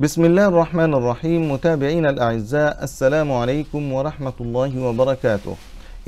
بسم الله الرحمن الرحيم متابعينا الأعزاء السلام عليكم ورحمة الله وبركاته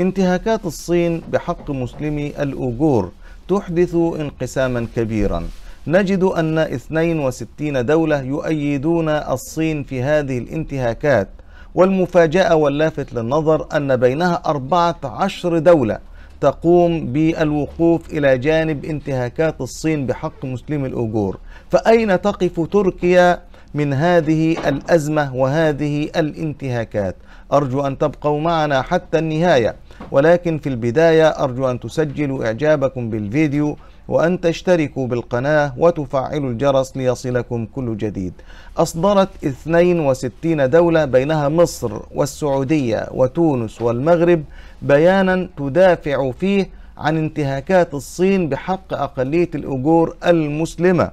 انتهاكات الصين بحق مسلمي الأوغور تحدث انقساما كبيرا نجد أن 62 دولة يؤيدون الصين في هذه الانتهاكات والمفاجأة واللافت للنظر أن بينها 14 دولة تقوم بالوقوف إلى جانب انتهاكات الصين بحق مسلمي الأوغور فأين تقف تركيا من هذه الأزمة وهذه الانتهاكات أرجو أن تبقوا معنا حتى النهاية ولكن في البداية أرجو أن تسجلوا إعجابكم بالفيديو وأن تشتركوا بالقناة وتفعلوا الجرس ليصلكم كل جديد أصدرت 62 دولة بينها مصر والسعودية وتونس والمغرب بيانا تدافع فيه عن انتهاكات الصين بحق أقلية الأجور المسلمة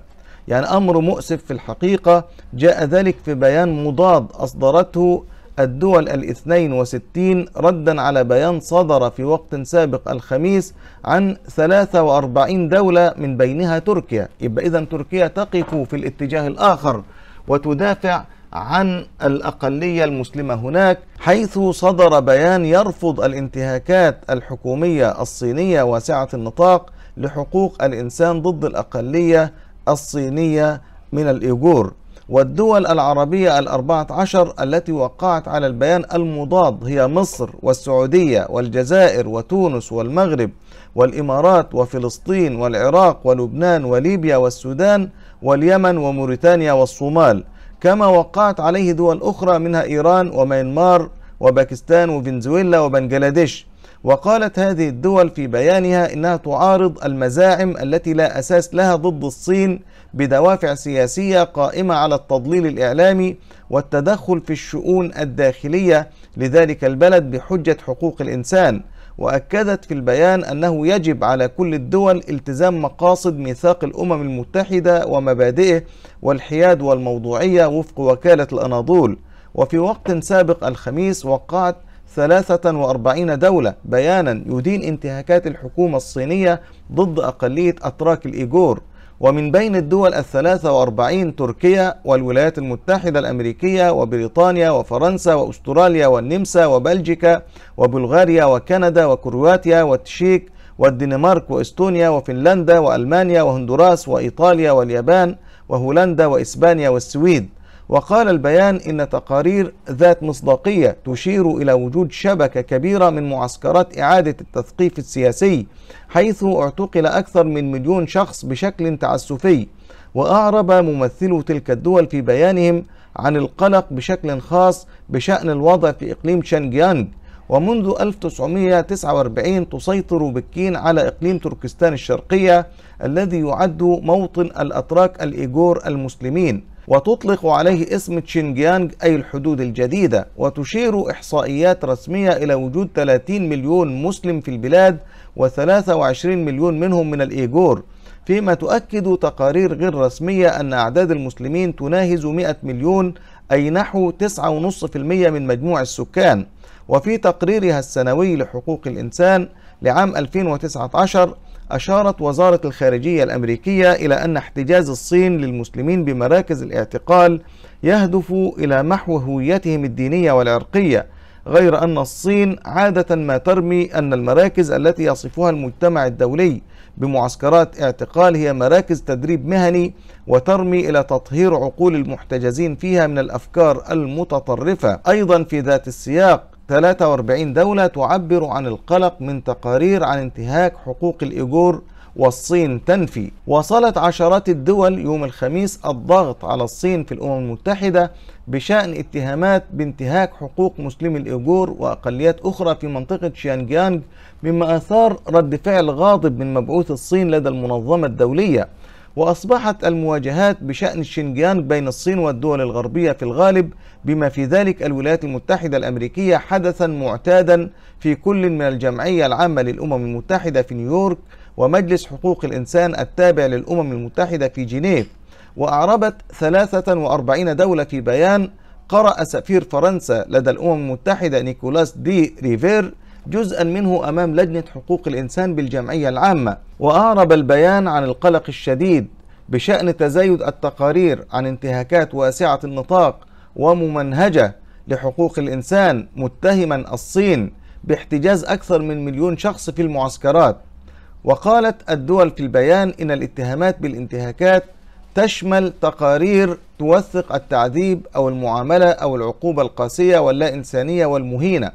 يعني أمر مؤسف في الحقيقة جاء ذلك في بيان مضاد أصدرته الدول الاثنين وستين ردا على بيان صدر في وقت سابق الخميس عن 43 دولة من بينها تركيا يبقى إذا تركيا تقف في الاتجاه الآخر وتدافع عن الأقلية المسلمة هناك حيث صدر بيان يرفض الانتهاكات الحكومية الصينية واسعة النطاق لحقوق الإنسان ضد الأقلية الصينية من الإيغور والدول العربية الأربعة عشر التي وقعت على البيان المضاد هي مصر والسعودية والجزائر وتونس والمغرب والإمارات وفلسطين والعراق ولبنان وليبيا والسودان واليمن وموريتانيا والصومال كما وقعت عليه دول أخرى منها إيران وميانمار وباكستان وفنزويلا وبنجلاديش وقالت هذه الدول في بيانها انها تعارض المزاعم التي لا اساس لها ضد الصين بدوافع سياسيه قائمه على التضليل الاعلامي والتدخل في الشؤون الداخليه لذلك البلد بحجه حقوق الانسان واكدت في البيان انه يجب على كل الدول التزام مقاصد ميثاق الامم المتحده ومبادئه والحياد والموضوعيه وفق وكاله الاناضول وفي وقت سابق الخميس وقعت 43 دولة بيانا يدين انتهاكات الحكومة الصينية ضد أقلية أتراك الإيجور ومن بين الدول ال 43 تركيا والولايات المتحدة الأمريكية وبريطانيا وفرنسا وأستراليا والنمسا وبلجيكا وبلغاريا وكندا وكرواتيا والتشيك والدنمارك وإستونيا وفنلندا وألمانيا وهندوراس وإيطاليا واليابان وهولندا وإسبانيا والسويد وقال البيان إن تقارير ذات مصداقية تشير إلى وجود شبكة كبيرة من معسكرات إعادة التثقيف السياسي حيث اعتقل أكثر من مليون شخص بشكل تعسفي وأعرب ممثلو تلك الدول في بيانهم عن القلق بشكل خاص بشأن الوضع في إقليم شانجيانج ومنذ 1949 تسيطر بكين على إقليم تركستان الشرقية الذي يعد موطن الأتراك الإيغور المسلمين وتطلق عليه اسم تشينجيانج أي الحدود الجديدة وتشير إحصائيات رسمية إلى وجود 30 مليون مسلم في البلاد و23 مليون منهم من الإيغور فيما تؤكد تقارير غير رسمية أن أعداد المسلمين تناهز 100 مليون أي نحو 9.5% من مجموع السكان وفي تقريرها السنوي لحقوق الإنسان لعام 2019 أشارت وزارة الخارجية الأمريكية إلى أن احتجاز الصين للمسلمين بمراكز الاعتقال يهدف إلى محو هويتهم الدينية والعرقية غير أن الصين عادة ما ترمي أن المراكز التي يصفها المجتمع الدولي بمعسكرات اعتقال هي مراكز تدريب مهني وترمي إلى تطهير عقول المحتجزين فيها من الأفكار المتطرفة أيضا في ذات السياق 43 دولة تعبر عن القلق من تقارير عن انتهاك حقوق الإيجور والصين تنفي وصلت عشرات الدول يوم الخميس الضغط على الصين في الأمم المتحدة بشأن اتهامات بانتهاك حقوق مسلمي الإيجور وأقليات أخرى في منطقة شيانجيانج مما أثار رد فعل غاضب من مبعوث الصين لدى المنظمة الدولية وأصبحت المواجهات بشأن الشينجيانغ بين الصين والدول الغربية في الغالب بما في ذلك الولايات المتحدة الأمريكية حدثا معتادا في كل من الجمعية العامة للأمم المتحدة في نيويورك ومجلس حقوق الإنسان التابع للأمم المتحدة في جنيف وأعربت 43 دولة في بيان قرأ سفير فرنسا لدى الأمم المتحدة نيكولاس دي ريفير جزءا منه أمام لجنة حقوق الإنسان بالجمعية العامة وأعرب البيان عن القلق الشديد بشأن تزايد التقارير عن انتهاكات واسعة النطاق وممنهجة لحقوق الإنسان متهما الصين باحتجاز أكثر من مليون شخص في المعسكرات وقالت الدول في البيان إن الاتهامات بالانتهاكات تشمل تقارير توثق التعذيب أو المعاملة أو العقوبة القاسية واللا إنسانية والمهينة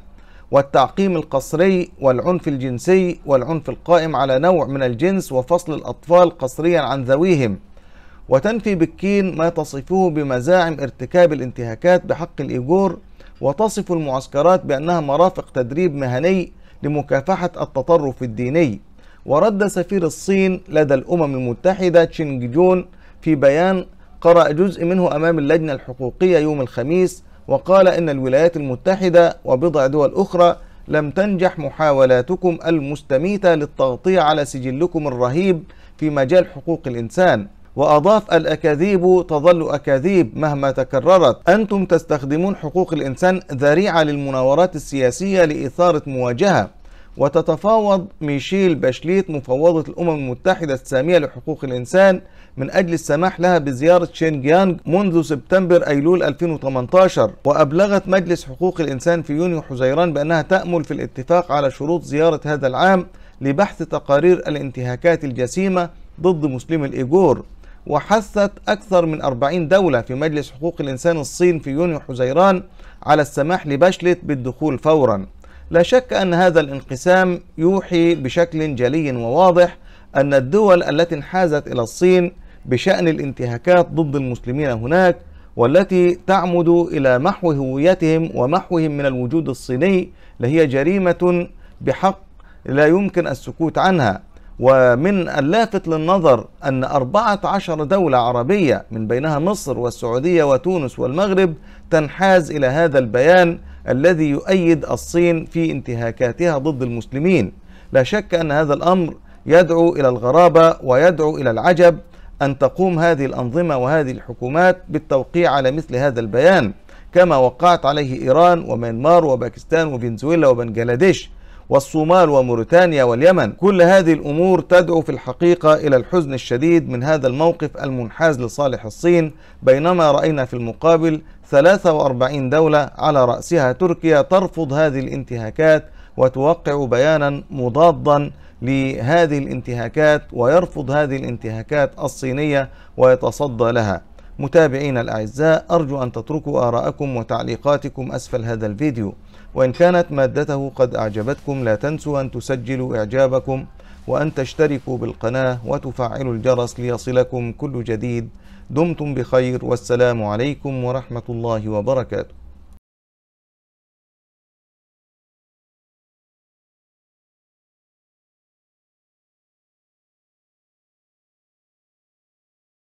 والتعقيم القسري والعنف الجنسي والعنف القائم على نوع من الجنس وفصل الأطفال قسريا عن ذويهم وتنفي بكين ما تصفه بمزاعم ارتكاب الانتهاكات بحق الإيجور وتصف المعسكرات بأنها مرافق تدريب مهني لمكافحة التطرف الديني ورد سفير الصين لدى الأمم المتحدة تشينج جون في بيان قرأ جزء منه أمام اللجنة الحقوقية يوم الخميس وقال إن الولايات المتحدة وبضع دول أخرى لم تنجح محاولاتكم المستميتة للتغطية على سجلكم الرهيب في مجال حقوق الإنسان وأضاف الأكاذيب تظل أكاذيب مهما تكررت أنتم تستخدمون حقوق الإنسان ذريعة للمناورات السياسية لإثارة مواجهة وتتفاوض ميشيل باشليت مفوضة الأمم المتحدة السامية لحقوق الإنسان من أجل السماح لها بزيارة شينجيانغ منذ سبتمبر أيلول 2018 وأبلغت مجلس حقوق الإنسان في يونيو حزيران بأنها تأمل في الاتفاق على شروط زيارة هذا العام لبحث تقارير الانتهاكات الجسيمة ضد مسلمي الإيجور وحثت أكثر من 40 دولة في مجلس حقوق الإنسان الصين في يونيو حزيران على السماح لباشلت بالدخول فوراً لا شك أن هذا الانقسام يوحي بشكل جلي وواضح أن الدول التي انحازت إلى الصين بشأن الانتهاكات ضد المسلمين هناك والتي تعمد إلى محو هويتهم ومحوهم من الوجود الصيني لهي جريمة بحق لا يمكن السكوت عنها ومن اللافت للنظر أن 14 دولة عربية من بينها مصر والسعودية وتونس والمغرب تنحاز إلى هذا البيان الذي يؤيد الصين في انتهاكاتها ضد المسلمين لا شك أن هذا الأمر يدعو إلى الغرابة ويدعو إلى العجب أن تقوم هذه الأنظمة وهذه الحكومات بالتوقيع على مثل هذا البيان كما وقعت عليه إيران وميانمار وباكستان وفنزويلا وبنجلاديش والصومال وموريتانيا واليمن كل هذه الأمور تدعو في الحقيقة إلى الحزن الشديد من هذا الموقف المنحاز لصالح الصين بينما رأينا في المقابل 43 دولة على رأسها تركيا ترفض هذه الانتهاكات وتوقع بيانا مضادا لهذه الانتهاكات ويرفض هذه الانتهاكات الصينية ويتصدى لها متابعين الأعزاء أرجو أن تتركوا آراءكم وتعليقاتكم أسفل هذا الفيديو وإن كانت مادته قد أعجبتكم لا تنسوا أن تسجلوا إعجابكم وأن تشتركوا بالقناة وتفعلوا الجرس ليصلكم كل جديد دمتم بخير والسلام عليكم ورحمة الله وبركاته